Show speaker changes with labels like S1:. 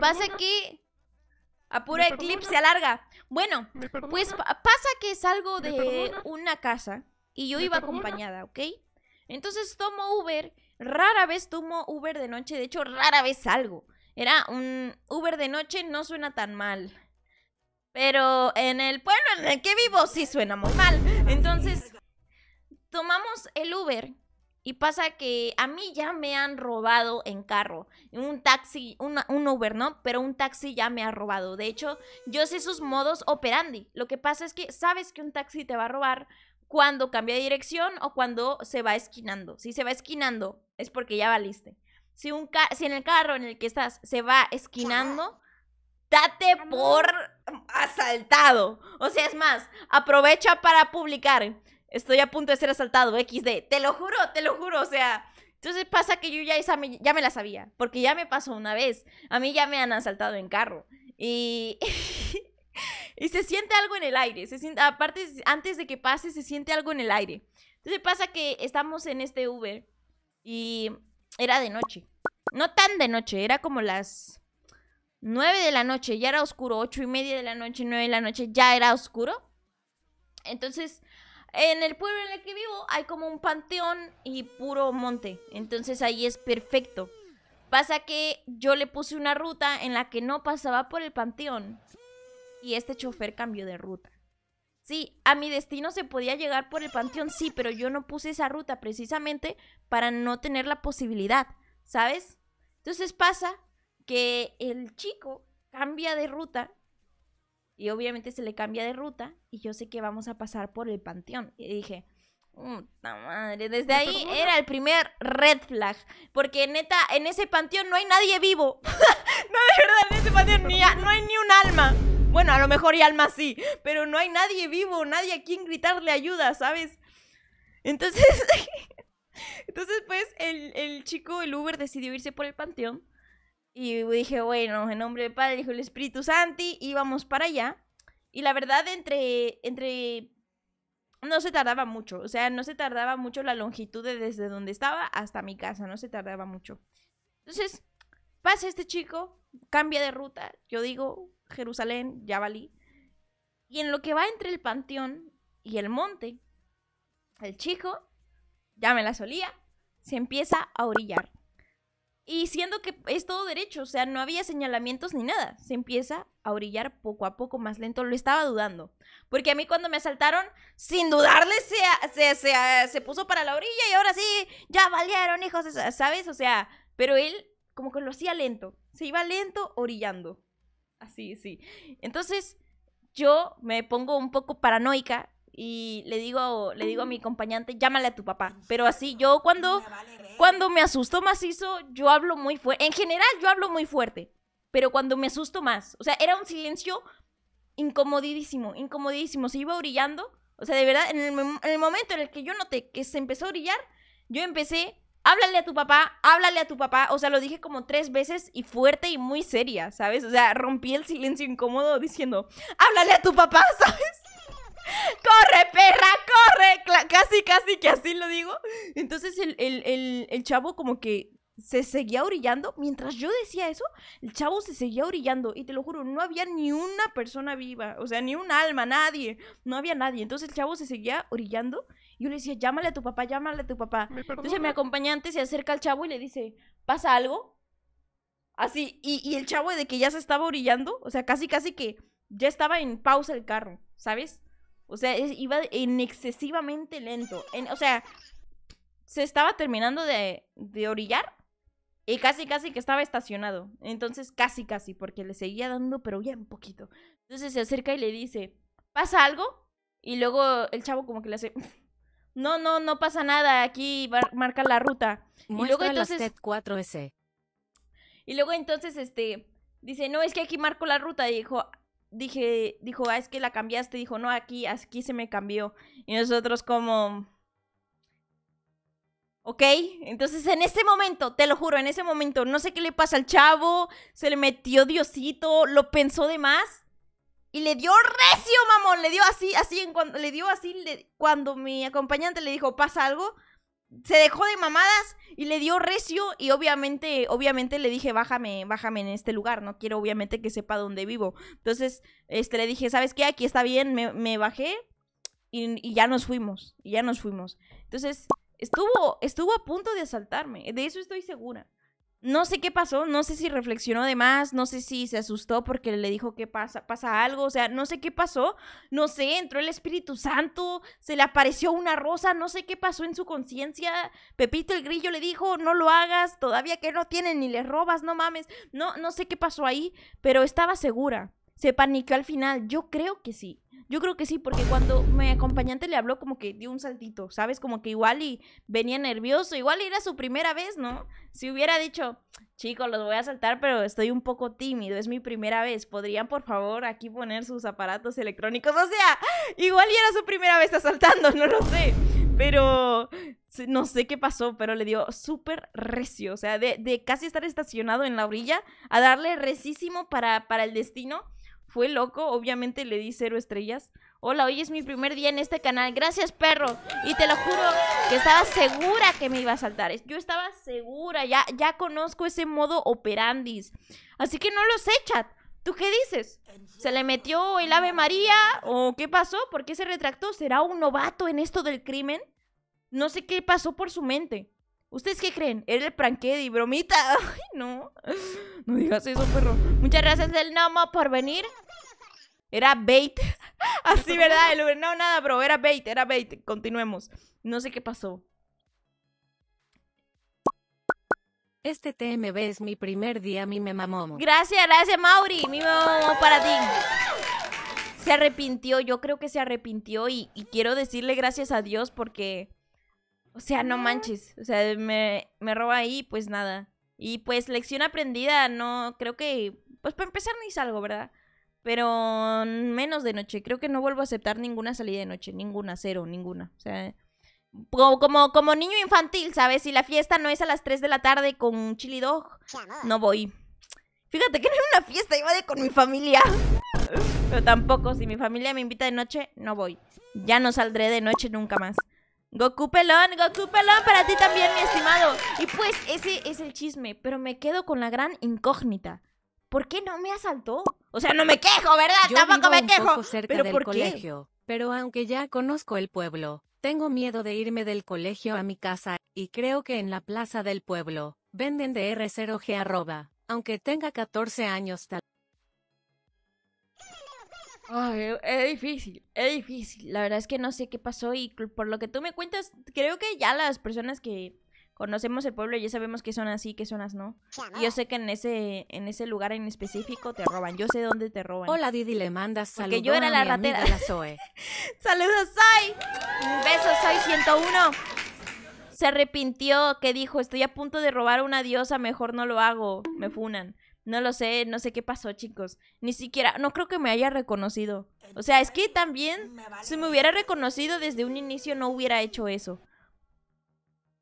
S1: Pasa que a pura eclipse alarga. Bueno, pues pasa que salgo de una casa y yo iba acompañada, ¿ok? Entonces tomo Uber, rara vez tomo Uber de noche, de hecho rara vez salgo. Era un Uber de noche, no suena tan mal. Pero en el pueblo en el que vivo sí suena muy mal. Entonces tomamos el Uber y pasa que a mí ya me han robado en carro. Un taxi, un Uber, ¿no? Pero un taxi ya me ha robado. De hecho, yo sé sus modos operandi. Lo que pasa es que sabes que un taxi te va a robar cuando cambia de dirección o cuando se va esquinando. Si se va esquinando, es porque ya valiste. Si, si en el carro en el que estás se va esquinando, date por asaltado. O sea, es más, aprovecha para publicar estoy a punto de ser asaltado, XD. Te lo juro, te lo juro, o sea. Entonces pasa que yo ya, ya me la sabía, porque ya me pasó una vez. A mí ya me han asaltado en carro. Y, y se siente algo en el aire. Se aparte, antes de que pase, se siente algo en el aire. Entonces pasa que estamos en este Uber y era de noche. No tan de noche, era como las 9 de la noche, ya era oscuro. Ocho y media de la noche, nueve de la noche, ya era oscuro. Entonces en el pueblo en el que vivo hay como un panteón y puro monte. Entonces ahí es perfecto. Pasa que yo le puse una ruta en la que no pasaba por el panteón. Y este chofer cambió de ruta. Sí, a mi destino se podía llegar por el panteón, sí, pero yo no puse esa ruta precisamente para no tener la posibilidad, ¿sabes? Entonces pasa que el chico cambia de ruta y obviamente se le cambia de ruta y yo sé que vamos a pasar por el panteón. Y dije, puta madre, desde ahí era el primer red flag. Porque neta, en ese panteón no hay nadie vivo. no, de verdad, en ese panteón ni no hay ni un alma. Bueno, a lo mejor y alma sí, pero no hay nadie vivo, nadie a quien gritarle ayuda, ¿sabes? Entonces, entonces pues el, el chico, el Uber, decidió irse por el panteón. Y dije, bueno, en nombre del Padre, dijo el Espíritu Santo, íbamos para allá. Y la verdad, entre, entre... No se tardaba mucho, o sea, no se tardaba mucho la longitud de desde donde estaba hasta mi casa, no se tardaba mucho. Entonces, pasa este chico, cambia de ruta, yo digo, Jerusalén, ya valí. Y en lo que va entre el panteón y el monte, el chico, ya me la solía, se empieza a orillar. Y siendo que es todo derecho, o sea, no había señalamientos ni nada. Se empieza a orillar poco a poco más lento. Lo estaba dudando. Porque a mí cuando me asaltaron, sin dudarle, se, se, puso para la orilla y ahora sí, ya valieron, hijos, ¿sabes? O sea, pero él como que lo hacía lento. Se iba lento orillando. Así, sí. Entonces, yo me pongo un poco paranoica y le digo, le digo a mi acompañante, llámale a tu papá. Pero así, yo cuando, cuando me asusto macizo, yo hablo muy fuerte. En general, yo hablo muy fuerte. Pero cuando me asusto más, o sea, era un silencio incomodidísimo, incomodísimo. Se iba brillando. O sea, de verdad, en el, en el, momento en el que yo noté que se empezó a brillar, yo empecé, háblale a tu papá, háblale a tu papá. O sea, lo dije como tres veces y fuerte y muy seria, ¿sabes? O sea, rompí el silencio incómodo diciendo, háblale a tu papá, ¿sabes? ¡Corre, perra, corre! Casi, casi que así lo digo. Entonces el, el, chavo como que se seguía orillando. Mientras yo decía eso, el chavo se seguía orillando. Y te lo juro, no había ni una persona viva. O sea, ni un alma, nadie. No había nadie. Entonces el chavo se seguía orillando. Y yo le decía, llámale a tu papá, llámale a tu papá. Entonces mi acompañante se acerca al chavo y le dice, ¿pasa algo? Así. y el chavo de que ya se estaba orillando, o sea, casi, casi que ya estaba en pausa el carro, ¿sabes? O sea, iba en excesivamente lento. o sea, se estaba terminando de, orillar y casi, casi que estaba estacionado. Entonces, casi, casi, porque le seguía dando, pero ya un poquito. Entonces se acerca y le dice, ¿pasa algo? Y luego el chavo como que le hace, no, no, no pasa nada, aquí marca la ruta. y luego entonces... 4 Y luego entonces, este, dice, no, es que aquí marco la ruta. Y dijo, dije, dijo, ah, es que la cambiaste, dijo, no, aquí, aquí se me cambió. Y nosotros como... ¿Ok? Entonces en ese momento, te lo juro, en ese momento, no sé qué le pasa al chavo, se le metió Diosito, lo pensó de más y le dio recio, mamón, le dio así, así, en cuando, le dio así, le, cuando mi acompañante le dijo, pasa algo, se dejó de mamadas y le dio recio y obviamente, obviamente le dije, bájame, bájame en este lugar, no quiero obviamente que sepa dónde vivo. Entonces, este, le dije, ¿sabes qué? Aquí está bien, me, me bajé y, y, ya nos fuimos, y ya nos fuimos. Entonces, estuvo, estuvo a punto de asaltarme, de eso estoy segura. No sé qué pasó, no sé si reflexionó de más, no sé si se asustó porque le dijo que pasa, pasa algo, o sea, no sé qué pasó, no sé, entró el Espíritu Santo, se le apareció una rosa, no sé qué pasó en su conciencia. Pepito el Grillo le dijo, no lo hagas, todavía que no tienen ni les robas, no mames. No, no sé qué pasó ahí, pero estaba segura. Se paniqueó al final, yo creo que sí. Yo creo que sí, porque cuando mi acompañante le habló, como que dio un saltito, ¿sabes? Como que igual y venía nervioso, igual era su primera vez, ¿no? Si hubiera dicho, chicos, los voy a saltar, pero estoy un poco tímido, es mi primera vez, ¿podrían por favor aquí poner sus aparatos electrónicos? O sea, igual y era su primera vez asaltando, no lo sé. Pero no sé qué pasó, pero le dio súper recio. O sea, de, casi estar estacionado en la orilla a darle recísimo para, para el destino fue loco, obviamente le di cero estrellas. Hola, hoy es mi primer día en este canal. Gracias, perro. Y te lo juro que estaba segura que me iba a saltar. Yo estaba segura, ya, ya conozco ese modo operandis. Así que no los sé, ¿Tú qué dices? ¿Se le metió el Ave María? ¿O qué pasó? ¿Por qué se retractó? ¿Será un novato en esto del crimen? No sé qué pasó por su mente. ¿Ustedes qué creen? Era el pranquedi, bromita. Ay, no. No digas eso, perro. Muchas gracias El Nama por venir. Era bait. Así, ¿verdad? no, nada, bro. Era bait, era bait. Continuemos. No sé qué pasó. Este TMB es mi primer día, mi me mamó. Gracias, gracias, Mauri. Mi me mamó para ti. Se arrepintió, yo creo que se arrepintió y quiero decirle gracias a Dios porque o sea, no manches. O sea, me, me roba ahí, pues nada. Y pues lección aprendida, no creo que, pues para empezar ni salgo, ¿verdad? Pero menos de noche, creo que no vuelvo a aceptar ninguna salida de noche, ninguna, cero, ninguna. O sea, como, como niño infantil, ¿sabes? Si la fiesta no es a las 3 de la tarde con chili dog, no voy. Fíjate que no era una fiesta, iba de con mi familia. Pero tampoco, si mi familia me invita de noche, no voy. Ya no saldré de noche nunca más. Goku pelón, Goku pelón para ti también, mi estimado. Y pues ese es el chisme, pero me quedo con la gran incógnita. ¿Por qué no me asaltó? O sea, no me quejo, ¿verdad? Yo Tampoco me quejo. Poco cerca pero del colegio, Pero aunque ya conozco el pueblo, tengo miedo de irme del colegio a mi casa y creo que en la plaza del pueblo venden de R0G aunque tenga 14 años tal. Ay, e, es difícil, es difícil. La verdad es que no sé qué pasó y por lo que tú me cuentas, creo que ya las personas que conocemos el pueblo ya sabemos qué así y qué las no. yo sé que en ese en ese lugar en específico te roban. Yo sé dónde te roban. Hola Didi, le mandas saludos. Porque yo era la ratera. saludos, Sai. Besos, Soy 101. Se arrepintió que dijo, estoy a punto de robar a una diosa, mejor no lo hago. Me funan. No lo sé, no sé qué pasó, chicos. Ni siquiera, no creo que me haya reconocido. O sea, es que también, si me hubiera reconocido desde un inicio, no hubiera hecho eso.